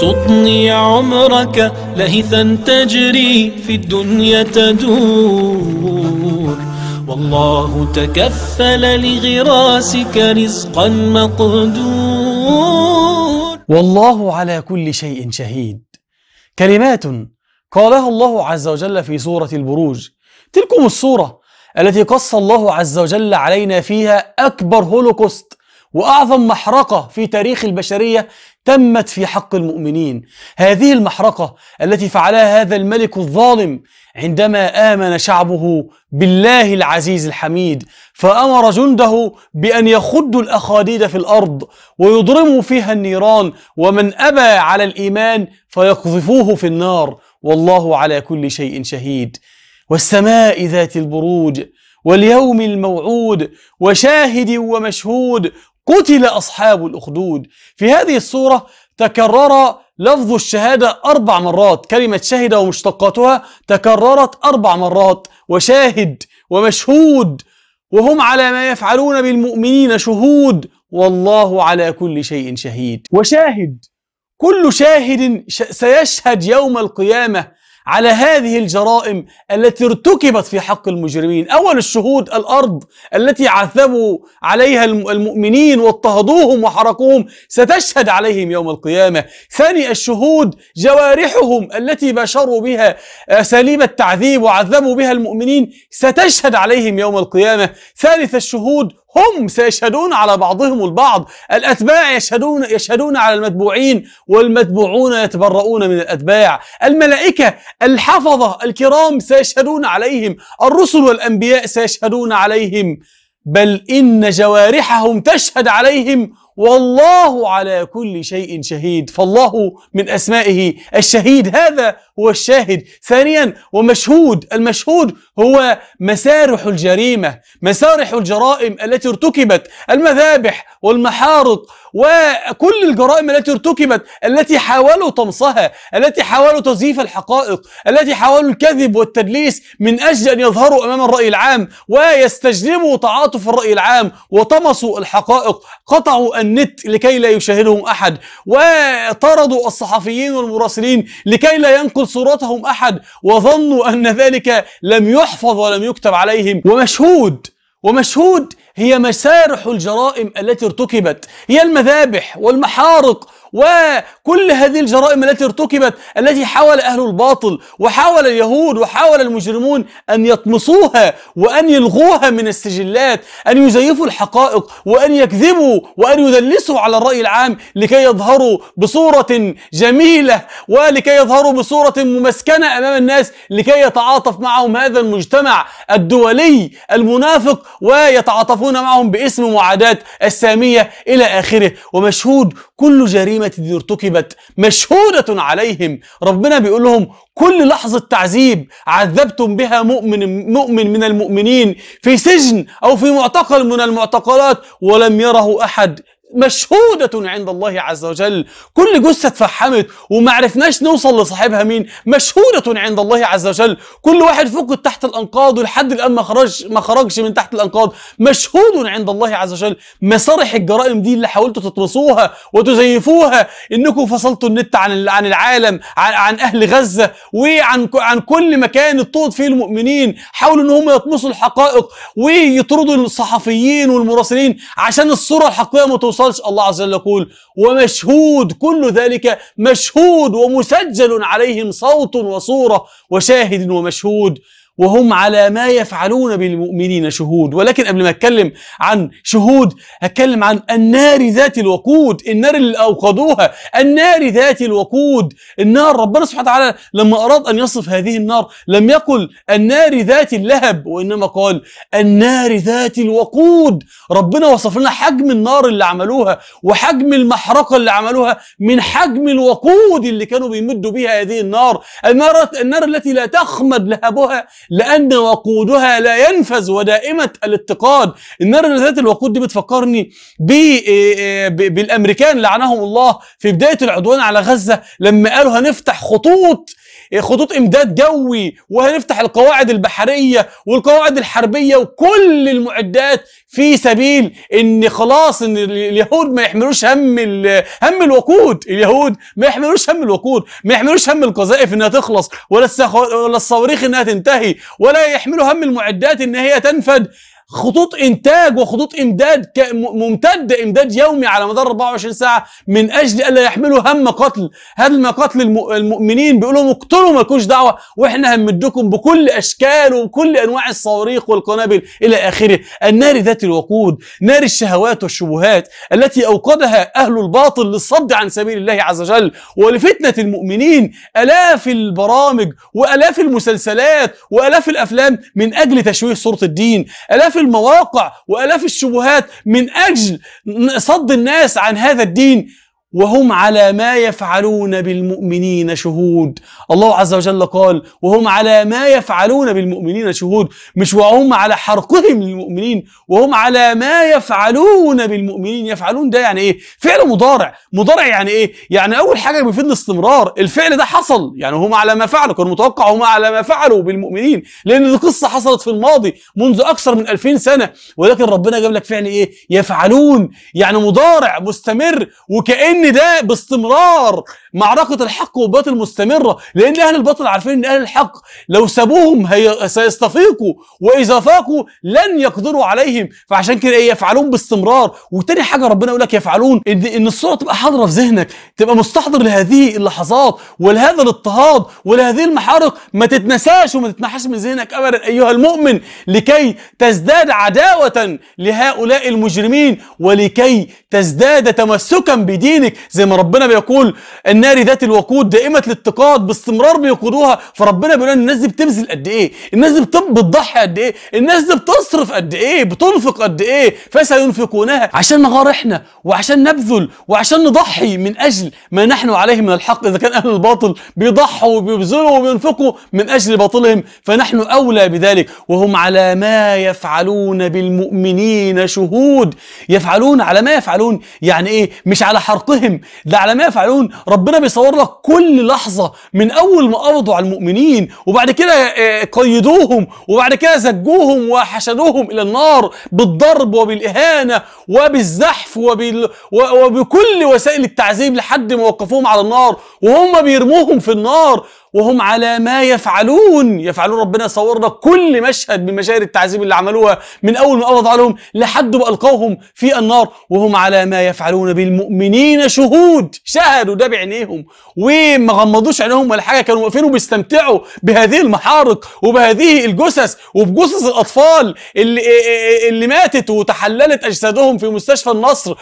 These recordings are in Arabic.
تطني عمرك لهثا تجري في الدنيا تدور والله تكفل لغراسك رزقا مقدور والله على كل شيء شهيد كلمات قالها الله عز وجل في سورة البروج تلكم الصورة التي قص الله عز وجل علينا فيها أكبر هولوكوست وأعظم محرقة في تاريخ البشرية تمت في حق المؤمنين هذه المحرقة التي فعلها هذا الملك الظالم عندما آمن شعبه بالله العزيز الحميد فأمر جنده بأن يخدوا الأخاديد في الأرض ويضرموا فيها النيران ومن أبى على الإيمان فيقذفوه في النار والله على كل شيء شهيد والسماء ذات البروج واليوم الموعود وشاهد ومشهود قتل أصحاب الأخدود في هذه الصورة تكرر لفظ الشهادة أربع مرات كلمة شهد ومشتقاتها تكررت أربع مرات وشاهد ومشهود وهم على ما يفعلون بالمؤمنين شهود والله على كل شيء شهيد وشاهد كل شاهد سيشهد يوم القيامة على هذه الجرائم التي ارتكبت في حق المجرمين أول الشهود الأرض التي عذبوا عليها المؤمنين واضطهدوهم وحرقوهم ستشهد عليهم يوم القيامة ثاني الشهود جوارحهم التي باشروا بها أساليب آه، التعذيب وعذبوا بها المؤمنين ستشهد عليهم يوم القيامة ثالث الشهود هم سيشهدون على بعضهم البعض الأتباع يشهدون, يشهدون على المتبوعين والمتبوعون يتبرؤون من الأتباع الملائكة الحفظة الكرام سيشهدون عليهم الرسل والأنبياء سيشهدون عليهم بل إن جوارحهم تشهد عليهم والله على كل شيء شهيد فالله من اسمائه الشهيد هذا هو الشاهد ثانيا ومشهود المشهود هو مسارح الجريمه مسارح الجرائم التي ارتكبت المذابح والمحارق وكل الجرائم التي ارتكبت التي حاولوا طمسها التي حاولوا تزييف الحقائق التي حاولوا الكذب والتدليس من اجل ان يظهروا امام الراي العام ويستجلبوا تعاطف الراي العام وطمسوا الحقائق قطعوا النت لكي لا يشاهدهم أحد وطردوا الصحفيين والمراسلين لكي لا ينقل صورتهم أحد وظنوا أن ذلك لم يحفظ ولم يكتب عليهم ومشهود ومشهود هي مسارح الجرائم التي ارتكبت هي المذابح والمحارق وكل هذه الجرائم التي ارتكبت التي حاول أهل الباطل وحاول اليهود وحاول المجرمون أن يطمسوها وأن يلغوها من السجلات أن يزيفوا الحقائق وأن يكذبوا وأن يدلسوا على الرأي العام لكي يظهروا بصورة جميلة ولكي يظهروا بصورة ممسكنة أمام الناس لكي يتعاطف معهم هذا المجتمع الدولي المنافق ويتعاطفون معهم باسم معاداة السامية إلى آخره ومشهود كل جريمة الجريمة دي ارتكبت مشهودة عليهم ربنا بيقول لهم كل لحظة تعذيب عذبتم بها مؤمن مؤمن من المؤمنين في سجن أو في معتقل من المعتقلات ولم يره أحد مشهودة عند الله عز وجل كل جثة اتفحمت وما عرفناش نوصل لصاحبها مين مشهودة عند الله عز وجل كل واحد فقد تحت الأنقاض ولحد الآن ما خرج ما خرجش من تحت الأنقاض مشهود عند الله عز وجل مسارح الجرائم دي اللي حاولتوا تطمسوها وتزيفوها إنكم فصلتوا النت عن عن العالم عن, عن أهل غزة وعن عن كل مكان الطود فيه المؤمنين حاولوا إن هم يطمسوا الحقائق ويطردوا الصحفيين والمراسلين عشان الصورة الحقيقية ما توصل وصلش الله عز وجل يقول ومشهود كل ذلك مشهود ومسجل عليهم صوت وصورة وشاهد ومشهود وهم على ما يفعلون بالمؤمنين شهود ولكن قبل ما اتكلم عن شهود هتكلم عن النار ذات الوقود النار اللي اوقدوها النار ذات الوقود النار ربنا سبحانه وتعالى لما اراد ان يصف هذه النار لم يقل النار ذات اللهب وانما قال النار ذات الوقود ربنا وصف لنا حجم النار اللي عملوها وحجم المحرقه اللي عملوها من حجم الوقود اللي كانوا بيمدوا بها هذه النار النار النار التي لا تخمد لهبها لأن وقودها لا ينفذ ودائمة الاتقاد النار ذات الوقود دي بتفكرني إيه، إيه، بالأمريكان لعنهم الله في بداية العدوان على غزة لما قالوا هنفتح خطوط إيه، خطوط امداد جوي وهنفتح القواعد البحريه والقواعد الحربيه وكل المعدات في سبيل ان خلاص ان اليهود ما يحملوش هم هم الوقود اليهود ما يحملوش هم الوقود ما يحملوش هم القذائف انها تخلص ولا الصواريخ انها تنتهي ولا يحملوا هم المعدات ان هي تنفد خطوط انتاج وخطوط امداد ممتده امداد يومي على مدار 24 ساعه من اجل الا يحملوا هم قتل هم قتل المؤمنين بيقول لهم اقتلوا لكمش دعوه واحنا هنمدكم بكل اشكال وكل انواع الصواريخ والقنابل الى اخره النار ذات الوقود نار الشهوات والشبهات التي اوقدها اهل الباطل للصد عن سبيل الله عز وجل ولفتنه المؤمنين الاف البرامج والاف المسلسلات والاف الافلام من اجل تشويه صوره الدين الاف المواقع والاف الشبهات من اجل صد الناس عن هذا الدين وهم على ما يفعلون بالمؤمنين شهود الله عز وجل قال وهم على ما يفعلون بالمؤمنين شهود مش وهم على حرقهم للمؤمنين وهم على ما يفعلون بالمؤمنين يفعلون ده يعني ايه فعل مضارع مضارع يعني ايه يعني اول حاجه بيفيد الاستمرار الفعل ده حصل يعني هم على ما فعلوا كانوا متوقع هم على ما فعلوا بالمؤمنين لان دي قصه حصلت في الماضي منذ اكثر من 2000 سنه ولكن ربنا جاب لك فعل ايه يفعلون يعني مضارع مستمر وكأن ان ده باستمرار معركة الحق والباطل مستمرة لأن أهل الباطل عارفين أن أهل الحق لو سابوهم هي سيستفيقوا وإذا فاقوا لن يقدروا عليهم فعشان كده إيه يفعلون باستمرار وتاني حاجة ربنا يقول لك يفعلون إن إن الصورة تبقى حاضرة في ذهنك تبقى مستحضر لهذه اللحظات ولهذا الاضطهاد ولهذه المحارق ما تتنساش وما تتنحاش من ذهنك أبدا أيها المؤمن لكي تزداد عداوة لهؤلاء المجرمين ولكي تزداد تمسكا بدينك زي ما ربنا بيقول أن النار ذات الوقود دائمه الاتقاد باستمرار بيقودوها فربنا بيقول الناس دي بتبذل قد ايه الناس دي بتضحي قد ايه الناس دي بتصرف قد ايه بتنفق قد ايه فسينفقونها عشان نغار احنا وعشان نبذل وعشان نضحي من اجل ما نحن عليه من الحق اذا كان اهل الباطل بيضحوا وبيبذلوا وبينفقوا من اجل باطلهم فنحن اولى بذلك وهم على ما يفعلون بالمؤمنين شهود يفعلون على ما يفعلون يعني ايه مش على حرقهم ده على ما يفعلون ربنا ربنا بيصور لك كل لحظة من أول ما قبضوا على المؤمنين وبعد كده آه، آه، قيدوهم وبعد كده زجوهم وحشدوهم إلى النار بالضرب وبالإهانة وبالزحف وبال... وبكل وسائل التعذيب لحد ما وقفوهم على النار وهم بيرموهم في النار وهم على ما يفعلون يفعلون ربنا صورنا كل مشهد من مشاهد التعذيب اللي عملوها من أول ما قبض عليهم لحد ما ألقوهم في النار وهم على ما يفعلون بالمؤمنين شهود شهدوا ده بعينيهم وما غمضوش عينيهم ولا حاجة كانوا واقفين وبيستمتعوا بهذه المحارق وبهذه الجثث وبجثث الأطفال اللي, إيه- إيه- إيه- اللي ماتت وتحللت أجسادهم في مستشفى النصر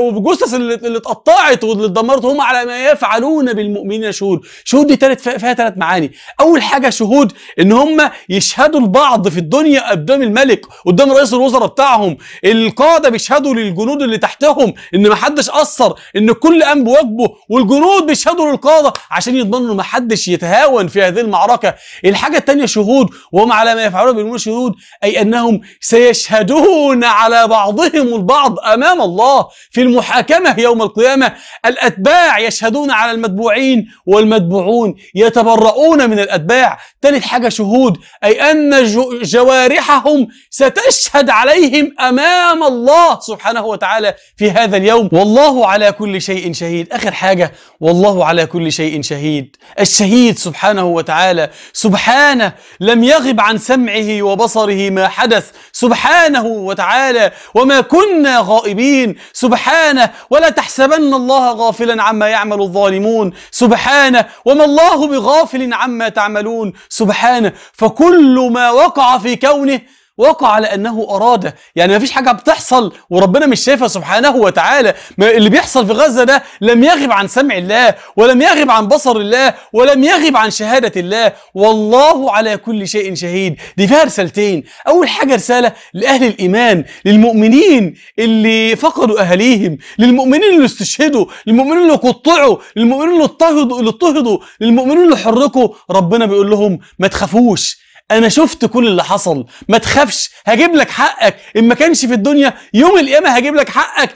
وبجثث اللي اتقطعت واللي اتدمرت هم على ما يفعلون بالمؤمنين شهود شهود دي ثالث فيها ثلاث معاني اول حاجه شهود ان هم يشهدوا لبعض في الدنيا قدام الملك قدام رئيس الوزراء بتاعهم القاده بيشهدوا للجنود اللي تحتهم ان ما حدش قصر ان كل قام بواجبه والجنود بيشهدوا للقاده عشان يضمنوا ان ما حدش يتهاون في هذه المعركه الحاجه الثانيه شهود وهم على ما يفعلون بالمؤمنون شهود اي انهم سيشهدون على بعضهم البعض امام الله في المحاكمه يوم القيامه الاتباع يشهدون على المتبوعين والمتبوعون يت يتبرؤون من الأتباع ثالث حاجة شهود أي أن جوارحهم ستشهد عليهم أمام الله سبحانه وتعالى في هذا اليوم والله على كل شيء شهيد آخر حاجة والله على كل شيء شهيد الشهيد سبحانه وتعالى سبحانه لم يغب عن سمعه وبصره ما حدث سبحانه وتعالى وما كنا غائبين سبحانه ولا تحسبن الله غافلا عما يعمل الظالمون سبحانه وما الله بغ غافل عما تعملون سبحانه فكل ما وقع في كونه وقع على انه اراده يعني ما فيش حاجه بتحصل وربنا مش شايفها سبحانه وتعالى ما اللي بيحصل في غزه ده لم يغب عن سمع الله ولم يغب عن بصر الله ولم يغب عن شهاده الله والله على كل شيء شهيد دي فيها رسالتين اول حاجه رساله لاهل الايمان للمؤمنين اللي فقدوا اهاليهم للمؤمنين اللي استشهدوا للمؤمنين اللي قطعوا للمؤمنين اللي اضطهدوا اللي اضطهدوا للمؤمنين اللي حركوا ربنا بيقول لهم ما تخافوش انا شفت كل اللي حصل ما تخافش هجيب لك حقك ان ما كانش في الدنيا يوم القيامه هجيب لك حقك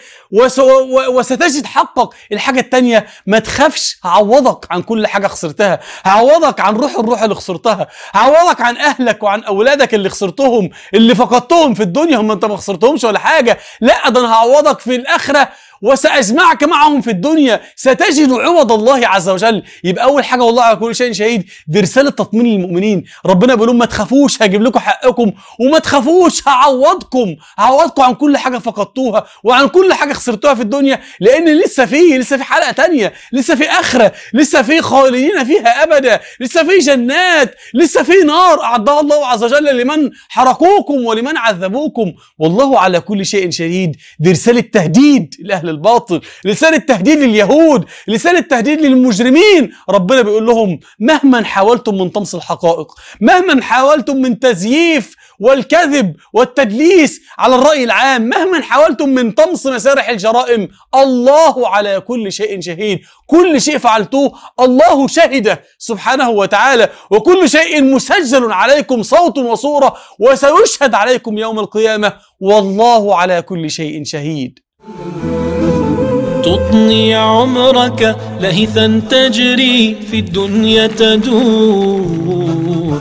وستجد حقك الحاجه التانيه ما تخافش هعوضك عن كل حاجه خسرتها هعوضك عن روح الروح اللي خسرتها هعوضك عن اهلك وعن اولادك اللي خسرتهم اللي فقدتهم في الدنيا هم انت ما خسرتهمش ولا حاجه لا ده انا هعوضك في الاخره وسأجمعك معهم في الدنيا ستجد عوض الله عز وجل يبقى أول حاجة والله على كل شيء شهيد دي رسالة تطمين للمؤمنين ربنا بيقول لهم ما تخافوش هجيب لكم حقكم وما تخافوش هعوضكم هعوضكم عن كل حاجة فقدتوها وعن كل حاجة خسرتوها في الدنيا لأن لسه في لسه في حلقة تانية لسه في آخرة لسه في خالدين فيها أبدا لسه في جنات لسه في نار أعدها الله عز وجل لمن حرقوكم ولمن عذبوكم والله على كل شيء شهيد دي رسالة تهديد لأهل للباطل الباطل لسان التهديد لليهود لسان التهديد للمجرمين ربنا بيقول لهم مهما حاولتم من طمس الحقائق مهما حاولتم من تزييف والكذب والتدليس على الرأي العام مهما حاولتم من طمس مسارح الجرائم الله على كل شيء شهيد كل شيء فعلتوه الله شهد سبحانه وتعالى وكل شيء مسجل عليكم صوت وصورة وسيشهد عليكم يوم القيامة والله على كل شيء شهيد تطني عمرك لهثا تجري في الدنيا تدور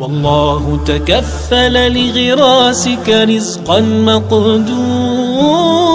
والله تكفل لغراسك رزقا مقدور